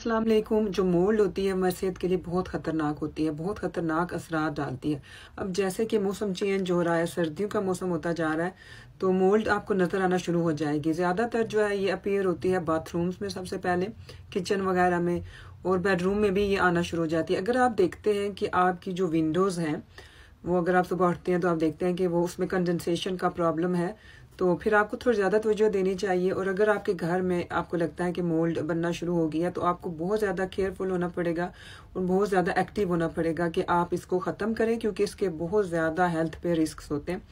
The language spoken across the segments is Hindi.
असलम जो मोल्ड होती है हमारे सेहत के लिए बहुत ख़तरनाक होती है बहुत ख़तरनाक असरात डालती है अब जैसे कि मौसम चेंज हो रहा है सर्दियों का मौसम होता जा रहा है तो मोल्ड आपको नज़र आना शुरू हो जाएगी ज़्यादातर जो है ये अपेयर होती है बाथरूम्स में सबसे पहले किचन वगैरह में और बेडरूम में भी ये आना शुरू हो जाती है अगर आप देखते हैं कि आपकी जो विंडोज़ हैं वो अगर आप सुबह उठते हैं तो आप देखते हैं कि वो उसमें कंडेंसेशन का प्रॉब्लम है तो फिर आपको थोड़ी ज़्यादा तोज्जो देनी चाहिए और अगर आपके घर में आपको लगता है कि मोल्ड बनना शुरू हो गया तो आपको बहुत ज़्यादा केयरफुल होना पड़ेगा और बहुत ज़्यादा एक्टिव होना पड़ेगा कि आप इसको ख़त्म करें क्योंकि इसके बहुत ज़्यादा हेल्थ पे रिस्क होते हैं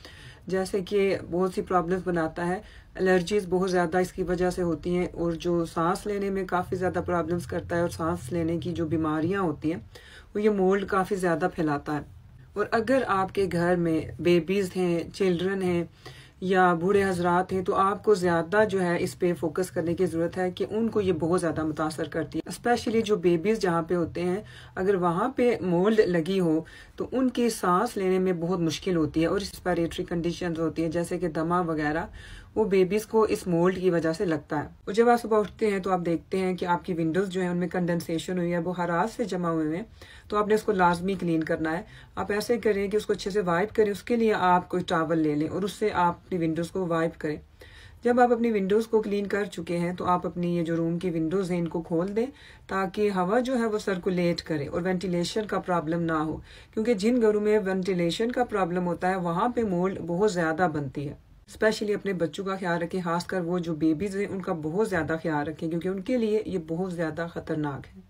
जैसे कि बहुत सी प्रॉब्लम्स बनाता है एलर्जीज बहुत ज़्यादा इसकी वजह से होती हैं और जो सांस लेने में काफ़ी ज़्यादा प्रॉब्लम्स करता है और सांस लेने की जो बीमारियाँ होती हैं वो ये मोल्ड काफ़ी ज़्यादा फैलाता है और अगर आपके घर में बेबीज़ हैं चिल्ड्रन हैं या बूढ़े हजरात हैं तो आपको ज़्यादा जो है इस पे फोकस करने की ज़रूरत है कि उनको ये बहुत ज़्यादा मुतासर करती है स्पेशली जो बेबीज़ जहाँ पे होते हैं अगर वहां पे मोल्ड लगी हो तो उनकी सांस लेने में बहुत मुश्किल होती है और रेस्पायरेटरी कंडीशन होती है जैसे कि दमा वगैरह वो बेबीज को इस मोल्ड की वजह से लगता है और जब आप सुबह उठते हैं तो आप देखते हैं कि आपकी विंडोज जो है उनमें कंडेंसेशन हुई है वो हरास से जमा हुए हैं तो आपने उसको लाजमी क्लीन करना है आप ऐसे करें कि उसको अच्छे से वाइप करें उसके लिए आप कोई टावल ले लें और उससे आप अपनी विंडोज को वाइप करें जब आप अपनी विंडोज़ को क्लीन कर चुके हैं तो आप अपनी ये जो रूम की विंडोज़ है इनको खोल दें ताकि हवा जो है वो सर्कुलेट करे और वेंटिलेशन का प्रॉब्लम ना हो क्योंकि जिन घरों में वेंटिलेशन का प्रॉब्लम होता है वहां पे मोल्ड बहुत ज़्यादा बनती है स्पेशली अपने बच्चों का ख्याल रखें खासकर वो जो बेबीज़ हैं उनका बहुत ज़्यादा ख्याल रखें क्योंकि उनके लिए ये बहुत ज़्यादा ख़तरनाक है